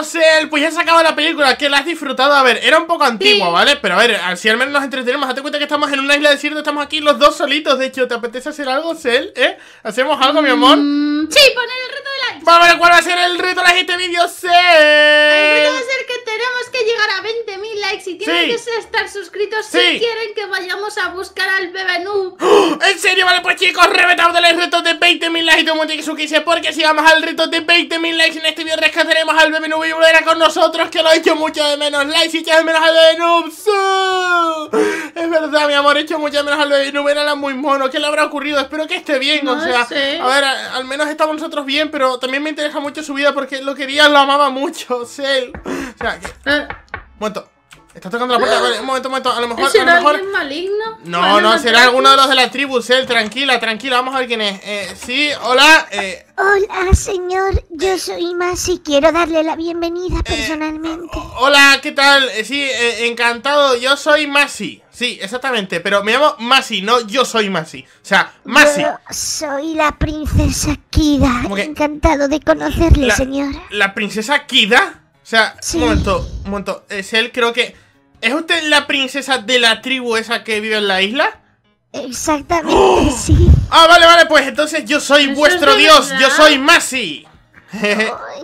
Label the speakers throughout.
Speaker 1: Bueno, pues ya se acaba la película, que la has disfrutado. A ver, era un poco antigua, ¿vale? Pero a ver, si al menos nos entretenemos, hazte cuenta que estamos en una isla desierta, estamos aquí los dos solitos. De hecho, ¿te apetece hacer algo, Cell? ¿Eh? ¿Hacemos algo, mi amor? Mm, sí, poner el reto de likes Vamos a ver cuál va a ser el reto de este vídeo, Cell. El reto va a ser que tenemos que llegar a 20.000 likes y tienen que estar suscritos si quieren que vayamos a buscar al bebé noob. ¡Oh! En serio, vale, pues chicos, reventamos el reto de 20.000 likes de Montexuquise Porque si vamos al reto de 20.000 likes en este video rescataremos al bebé y volverá con nosotros Que lo he hecho mucho de menos likes y echas de menos al bebé Es verdad, mi amor, he hecho mucho de menos al bebé Era muy mono, ¿qué le habrá ocurrido? Espero que esté bien, o sea A ver, al menos estamos nosotros bien, pero también me interesa mucho su vida porque lo quería, lo amaba mucho, Cell O sea, que... Ah. Está tocando la puerta. Un momento, un momento. A lo mejor. a lo mejor... alguien
Speaker 2: maligno? No, no, será alguno de los
Speaker 1: de la tribu, Sel, Tranquila, tranquila. Vamos a ver quién es. Eh, sí, hola. Eh.
Speaker 2: Hola, señor. Yo eh. soy Masi, quiero darle la
Speaker 1: bienvenida eh, personalmente. Hola, ¿qué tal? sí, encantado. Yo soy Masi. Sí, exactamente. Pero me llamo Masi, no yo soy Masi. O sea, Masi.
Speaker 2: soy la princesa Kida. Encantado de conocerle, señor
Speaker 1: ¿La princesa Kida? O sea, un momento, un momento. Sel, creo que ¿Es usted la princesa de la tribu esa que vive en la isla? Exactamente, ¡Oh! sí. Ah, vale, vale, pues entonces yo soy vuestro dios, yo soy Masi.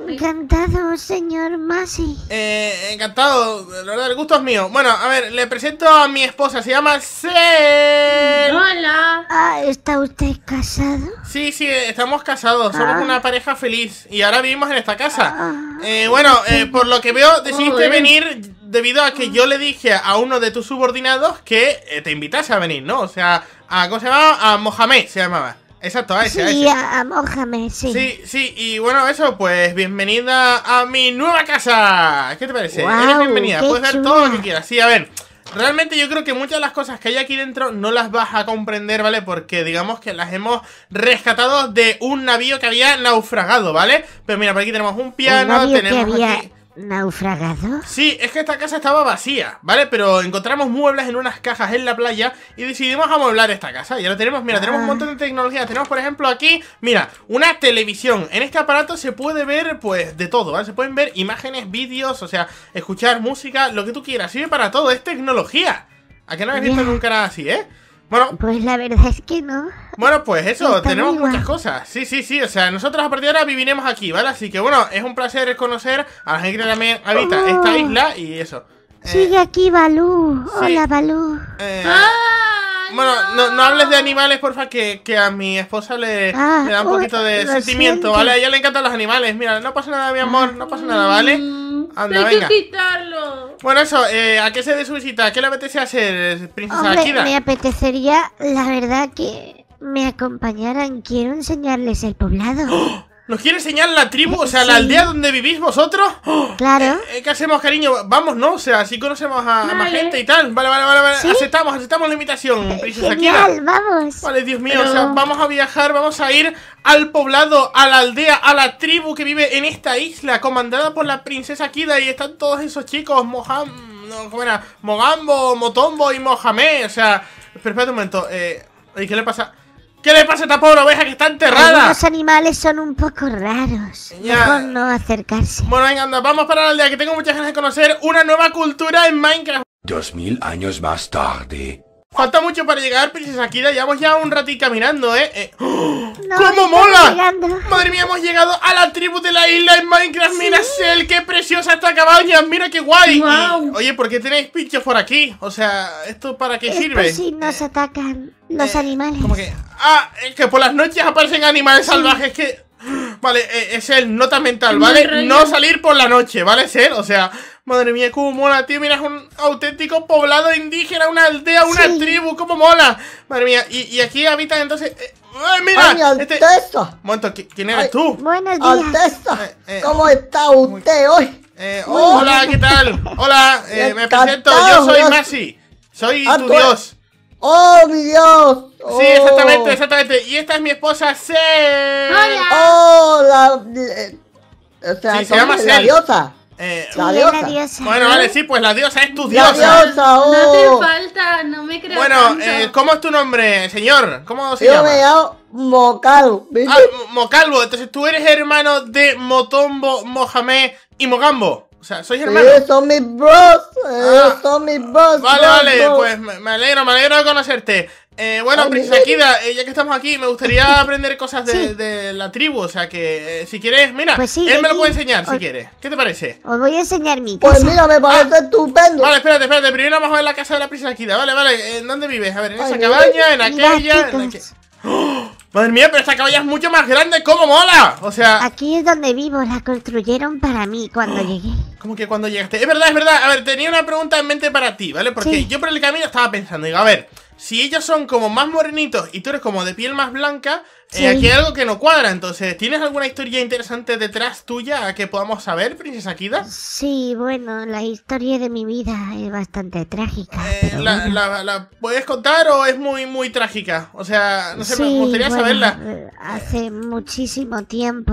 Speaker 2: encantado,
Speaker 1: señor Masi. Eh, encantado, la verdad, el gusto es mío. Bueno, a ver, le presento a mi esposa, se llama Sel. Hola.
Speaker 2: Ah, ¿está usted casado?
Speaker 1: Sí, sí, estamos casados, somos ah. una pareja feliz y ahora vivimos en esta casa. Ah. Eh, bueno, eh, por lo que veo, decidiste venir debido a que yo le dije a uno de tus subordinados que eh, te invitase a venir, ¿no? O sea, a, ¿cómo se llamaba? A Mohamed se llamaba. Exacto, a ese, sí,
Speaker 2: a Mohamed, sí.
Speaker 1: Sí, sí, y bueno, eso, pues bienvenida a mi nueva casa. ¿Qué te parece? Eres bienvenida, puedes ver todo lo que quieras. Sí, a ver. Realmente yo creo que muchas de las cosas que hay aquí dentro no las vas a comprender, ¿vale? Porque digamos que las hemos rescatado de un navío que había naufragado, ¿vale? Pero mira, por aquí tenemos un piano, tenemos aquí
Speaker 2: naufragado?
Speaker 1: Sí, es que esta casa estaba vacía, ¿vale? Pero encontramos muebles en unas cajas en la playa y decidimos amueblar esta casa. Y ahora tenemos, mira, tenemos un ah. montón de tecnología. Tenemos, por ejemplo, aquí, mira, una televisión. En este aparato se puede ver, pues, de todo, ¿vale? Se pueden ver imágenes, vídeos, o sea, escuchar música, lo que tú quieras. Sirve para todo, es tecnología. ¿A no habéis visto nunca así, eh? Bueno. Pues la verdad es que no. Bueno, pues eso, tenemos muchas cosas. Sí, sí, sí. O sea, nosotros a partir de ahora viviremos aquí, ¿vale? Así que bueno, es un placer conocer a la gente que también habita oh. esta isla y
Speaker 2: eso. Eh, Sigue aquí, Balú. Hola, Balú.
Speaker 1: Eh, bueno, no. No, hables de animales, porfa, que, que a mi esposa le, ah, da un poquito de sentimiento, ¿vale? A ella le encantan los animales. Mira, no pasa nada, mi amor, no pasa nada, ¿vale? Mm, Anda, Hay bueno, eso, eh, ¿a qué se dé su visita? ¿Qué le apetece hacer, princesa Akira? Me
Speaker 2: apetecería, la verdad, que me acompañaran. Quiero enseñarles el poblado. ¡Oh!
Speaker 1: ¿Nos quiere enseñar la tribu? O sea, la aldea donde vivís vosotros. Claro. Eh, eh, ¿Qué hacemos, cariño? Vamos, ¿no? O sea, así conocemos a, más gente y tal. Vale, vale, vale. vale. Aceptamos, aceptamos la invitación, princesa Genial, vamos. Vale, Dios mío. O sea, vamos a viajar, vamos a ir al poblado, a la aldea, a la tribu que vive en esta isla, comandada por la princesa Kida. Y están todos esos chicos, Moham... ¿Cómo era? Mogambo, Motombo y Mohamed. O sea... espera un momento. Eh, ¿Qué le pasa...? ¿Qué le pasa a esta pobre oveja que está enterrada? Los
Speaker 2: animales son un poco raros. Mejor no acercarse.
Speaker 1: Bueno, venga, anda, vamos para la aldea, que tengo muchas ganas de conocer una nueva cultura en Minecraft. Dos mil años más
Speaker 3: tarde.
Speaker 1: Falta mucho para llegar, princesa Kira. Llevamos ya un ratito caminando, ¿eh? eh. ¡Oh! ¡Cómo mola! Madre mía, hemos llegado a la tribu de la isla en Minecraft. Mira, Sel, qué preciosa esta cabaña. Mira qué guay. Oye, ¿por qué tenéis pinchos por aquí? O sea, ¿esto para qué sirve? si
Speaker 2: nos eh, atacan los eh, animales. ¿Cómo que?
Speaker 1: Ah, es que por las noches aparecen animales salvajes que. Vale, e, es el nota mental, ¿vale? No salir por la noche, ¿vale? Ser, o sea, madre mía, cómo mola, tío. Mira, es un auténtico poblado indígena, una aldea, una tribu, cómo mola. Madre mía, y, aquí habitan entonces. Eh, ¡Ay, mira! ¡Ay,
Speaker 3: este ¿quién eres tú? Buenos días. Eh, eh. ¿cómo está usted hoy? hola, ¿qué tal? Hola, me presento, yo soy Masi. Soy tu dios. Ah, ¡Oh, mi dios! Sí, oh. exactamente,
Speaker 1: exactamente. Y esta es mi esposa
Speaker 3: Cel. Hola. Oh, eh, la, o sea, se llama la diosa.
Speaker 1: Eh, la, diosa. Bueno, vale, sí, pues la diosa es tu diosa. La diosa No te oh.
Speaker 3: falta, no me creo. Bueno, eh,
Speaker 1: ¿cómo es tu nombre, señor?
Speaker 3: ¿Cómo se Yo llama? Yo me llamo Mocalvo.
Speaker 1: ¿viste? Ah, Mocalvo, entonces tú eres hermano de Motombo, Mohamed y
Speaker 3: Mogambo. O sea, soy hermano. son mis bros. Ah, son mis bros. Vale, vale, pues
Speaker 1: me alegro, me alegro de conocerte. Eh, bueno, Princesa eh, ya que estamos aquí, me gustaría aprender cosas de, la tribu. O sea que, eh, si quieres, mira, pues él me lo puede enseñar si quieres. ¿Qué te parece?
Speaker 2: Os voy a enseñar mi pues casa. Pues mira, me parece ah. estupendo. Vale, espérate, espérate.
Speaker 1: Primero vamos a ver la casa de la Princesa Kida. Vale, vale. ¿En eh, dónde vives? A ver, en esa cabaña, en aquella. ¡Oh! Madre mía, pero esta
Speaker 2: cabaña es mucho más grande, ¡cómo mola! O sea... Aquí es donde vivo, la construyeron para mí cuando ¡Oh! llegué. ¿Cómo que cuando llegaste? Es verdad, es verdad. A ver,
Speaker 1: tenía una pregunta en mente para ti, ¿vale? Porque yo por el camino estaba pensando, digo, a ver, si ellos son como más morenitos y tú eres como de piel más blanca, eh, aquí hay algo que no cuadra. Entonces, ¿tienes alguna historia interesante detrás tuya que podamos saber, princesa
Speaker 2: Kida? Sí, bueno, la historia de mi vida es bastante trágica. Eh,
Speaker 1: la, puedes contar o es muy, muy trágica? O
Speaker 2: sea, no sé, me gustaría saberla. Eh, hace muchísimo tiempo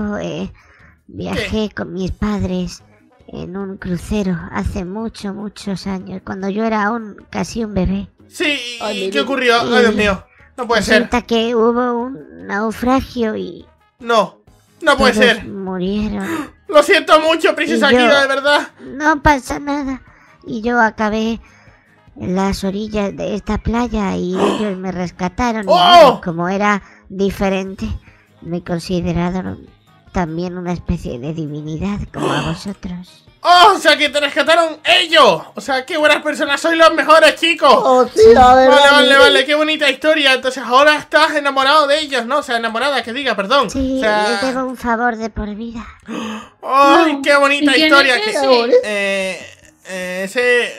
Speaker 2: viajé con mis padres en un crucero, hace muchos, muchos años, cuando yo era aún casi un bebé.
Speaker 3: Sí, ¿y qué ocurrió? Ay, Dios mío, no puede ser.
Speaker 2: que hubo un naufragio y... No, no puede ser. murieron. Lo siento mucho, princesa yo... de verdad. No pasa nada. Y yo acabé en las orillas de esta playa y ellos me rescataron. ¡Oh! como era diferente, me consideraron también una especie de divinidad como a vosotros.
Speaker 1: ¡Oh! O sea, que te rescataron ellos. O sea, qué buenas personas, sois los mejores, chicos. Oh,
Speaker 2: vale, vale, vale,
Speaker 1: qué bonita historia. Entonces ahora estás enamorado de ellos, ¿no? O sea, enamorada, que
Speaker 2: diga, perdón. Sí, o tengo un favor de por vida. ¡Ay, qué bonita historia! ese?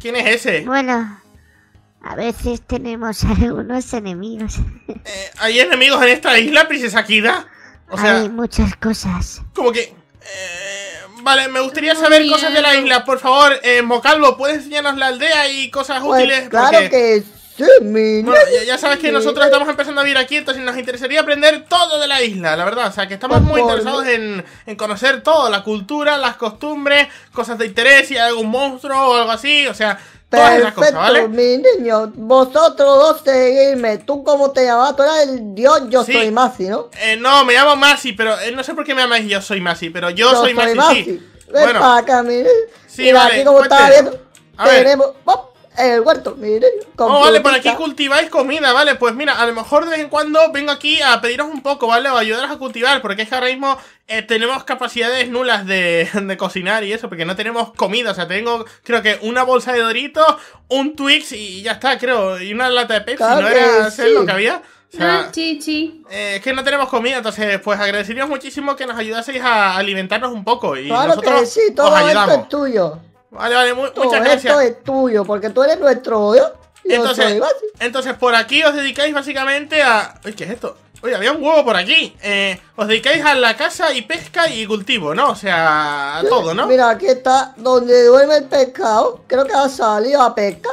Speaker 2: ¿quién, es ese? Bueno... A veces tenemos algunos enemigos. Eh, ¿Hay enemigos en
Speaker 1: esta isla, princesa Kida? O sea, hay
Speaker 2: muchas cosas.
Speaker 1: Como que... Eh, Vale, me gustaría saber cosas de la isla. Por favor, eh, Mocalvo, ¿puedes enseñarnos la aldea y cosas pues útiles? Claro
Speaker 3: que sí, mi Bueno, ya, sabes que nosotros
Speaker 1: estamos empezando a vivir aquí, entonces nos interesaría aprender todo de la isla, la verdad. O sea, que estamos pues muy interesados en, en conocer todo, la cultura, las costumbres, cosas de interés, si hay algún monstruo o algo así. O sea, Perfecto,
Speaker 3: mi niño. Vosotros dos seguidme. ¿Tú cómo te llamabas? Tú eras el dios Yo Soy Masi, ¿no?
Speaker 1: Eh, no, me llamo Masi, pero eh, no sé por qué me llamáis Yo Soy Masi, pero yo, soy, Masi, bueno.
Speaker 3: Sí, Mira, vale, tenemos... Ver el huerto, mire. Oh, vale, por
Speaker 1: aquí cultiváis comida, vale. Pues mira, a lo mejor de vez en cuando vengo aquí a pediros un poco, ¿vale? O ayudaros a cultivar, porque es que ahora mismo eh, tenemos capacidades nulas de, cocinar y eso, porque no tenemos comida. O sea, tengo, creo que una bolsa de Doritos, un Twix y ya está, creo. Y una lata de Pepsi, ¿no era eh, sí. lo que había? Ah, eh, es que no tenemos comida, entonces pues agradeceríamos muchísimo que nos ayudaseis a alimentarnos un poco y claro nosotros sí, todo es tuyo. Vale, vale, muchas gracias. Esto es
Speaker 3: tuyo, porque tú eres nuestro Entonces,
Speaker 1: entonces, por aquí os dedicáis básicamente a. Uy, ¿qué es esto? Oye, había un huevo por aquí. Eh, os dedicáis a la casa y pesca y cultivo, ¿no? O sea, a todo, ¿no?
Speaker 3: Mira, aquí está donde duerme el pescado. Creo que ha salido a pesca.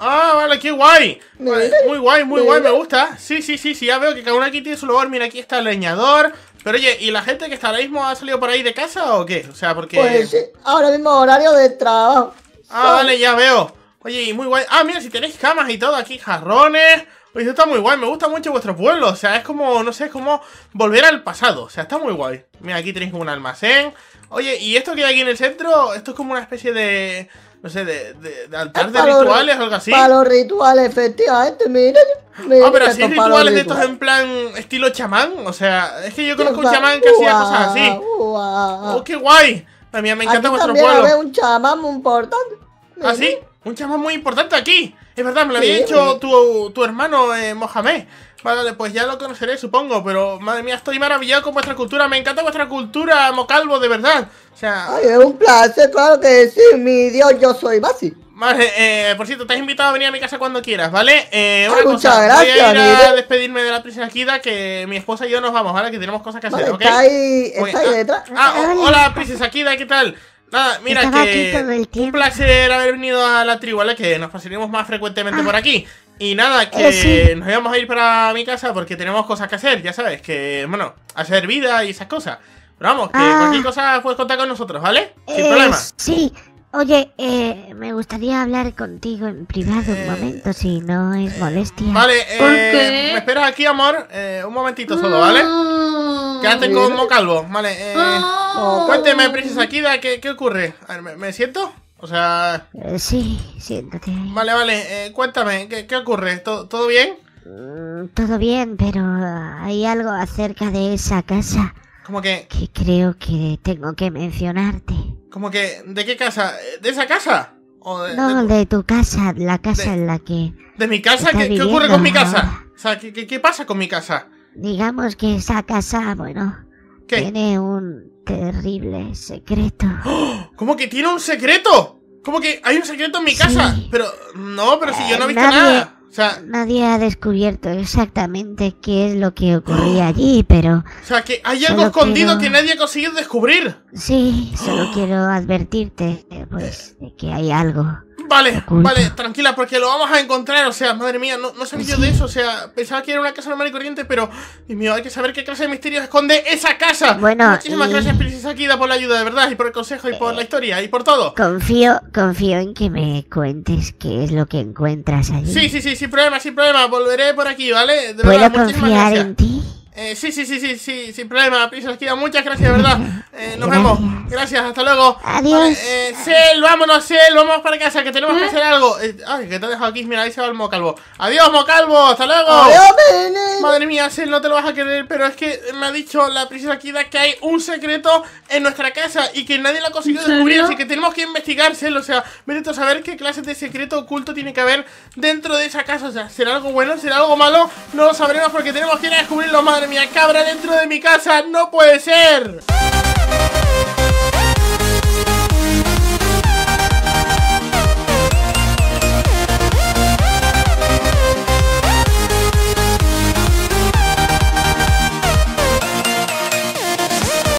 Speaker 1: Ah, vale, qué guay.
Speaker 3: muy guay, muy guay, me
Speaker 1: gusta. Sí, sí, sí, sí, ya veo que cada uno aquí tiene su lugar. Mira, aquí está el leñador. Pero oye, ¿y la gente que está ahora mismo ha salido por ahí de casa o qué? O sea, porque. Pues sí,
Speaker 3: eh, ahora mismo horario de trabajo. Ah, vale, ya
Speaker 1: veo. Oye, y muy guay. Ah, mira, si tenéis camas y todo aquí, jarrones. Oye, esto está muy guay, me gusta mucho vuestro pueblo. O sea, es como, no sé, es como volver al pasado. O sea, está muy guay. Mira, aquí tenéis como un almacén. Oye, y esto que hay aquí en el centro, esto es como una especie de no sé, de, de, altar de rituales o algo así. Para los
Speaker 3: rituales, efectivamente, mira. ah, pero así rituales de estos
Speaker 1: en plan estilo chamán. O sea, es que yo conozco un chamán que hacía cosas así.
Speaker 3: ¡Oh, qué guay!
Speaker 1: A mí me encanta vuestro pueblo. Había un
Speaker 3: chamán muy importante. ¿Ah, sí? Un chamán muy importante aquí.
Speaker 1: Es verdad, me lo había dicho tu, tu hermano eh, Mohamed. Vale, pues ya lo conoceré, supongo, pero madre mía, estoy maravillado con vuestra cultura. Me encanta vuestra cultura, Mocalvo, de verdad. O sea.
Speaker 3: Ay, es un placer, claro que sí, mi Dios, yo soy Basi.
Speaker 1: Vale, eh, por cierto, te has invitado a venir a mi casa cuando quieras, ¿vale? Eh, voy a, ir a despedirme de la princesa Kida, que mi esposa y yo nos vamos, ¿vale? Que tenemos cosas que hacer, vale, Está ahí, ah, detrás. Ah, hola, princesa ¿qué tal? Nada, mira que un placer haber venido a la tribu, ¿vale? Que nos pasaremos más frecuentemente ah. por aquí. Y nada, que nos íbamos a ir para mi casa porque tenemos cosas que hacer, ya sabes, que, bueno, hacer vida y esas cosas. Pero vamos, que ah. cualquier cosa puedes contar con nosotros, ¿vale? Sin eh, problema.
Speaker 2: Sí. Oye, eh, me gustaría hablar contigo en privado un eh, momento, si no es molestia. Vale, eh,
Speaker 1: me esperas aquí, amor, un momentito solo, ¿vale? Ah. Quédate como calvo, ¿vale? Ah. Cuénteme, princesa Kida, ¿qué, ¿qué, ocurre? A ver, ¿me siento?
Speaker 2: O sea... Eh, sí, siéntate.
Speaker 1: Vale, vale, eh, cuéntame, ¿qué, ¿qué, ocurre? ¿Todo, bien?
Speaker 2: Mm, todo bien, pero hay algo acerca de esa casa. ¿Cómo que? Que creo que tengo que mencionarte.
Speaker 1: ¿Cómo que? ¿De qué casa? ¿De esa casa? ¿O de,
Speaker 2: no, de... tu casa, la casa en la que...
Speaker 1: ¿De mi casa? ¿Qué, ocurre con mi casa? O sea, qué pasa con mi casa?
Speaker 2: Digamos que esa casa, bueno tiene un terrible secreto. ¡Oh!
Speaker 1: ¿Cómo que tiene un secreto? ¿Cómo que hay un secreto en mi casa? Pero no, pero si
Speaker 2: yo no he visto nada. O sea, nadie ha descubierto exactamente qué es lo que ocurría ¡Oh! allí, pero...
Speaker 1: O sea, que hay algo escondido que nadie ha conseguido descubrir.
Speaker 2: Sí, solo quiero advertirte, pues, que hay algo.
Speaker 1: Vale, vale, tranquila, porque lo vamos a encontrar, o sea, madre mía, no, no sabía pues de eso, o sea, pensaba que era una casa normal y corriente, pero, Dios mío, hay que saber qué clase de misterios esconde esa casa. Bueno, Muchísimas gracias, Princesa Kida, por la ayuda, de verdad, y por el consejo, y por la eh, historia, y por todo.
Speaker 2: Confío, confío en que me cuentes qué es lo que encuentras allí. Sí,
Speaker 1: sí, sí, sin problema, sin problema, volveré por aquí, ¿vale? De ¿Puedo confiar en ti? Eh, sí, sí, sí, sí, sí, sin problema, Prisa Akira, Muchas gracias, verdad.
Speaker 2: Eh, nos vemos.
Speaker 1: Gracias, hasta luego. Adiós. Eh, vámonos, Sel, vamos para casa, que tenemos que ¿Eh? hacer algo. ay, que te he dejado aquí, mira, ahí se va el Mocalvo. Adiós, Mocalvo, hasta luego. Adiós, Madre mía, Sel, no te lo vas a creer, pero es que me ha dicho la Princesa Kida que hay un secreto en nuestra casa y que nadie lo ha conseguido descubrir, así que tenemos que investigar, Sel O sea, Merece saber qué clase de secreto oculto tiene que haber dentro de esa casa. O sea, ¿será algo bueno? ¿Será algo malo? No lo sabremos porque tenemos que ir a descubrirlo, madre mi cabra dentro de mi casa, no puede ser.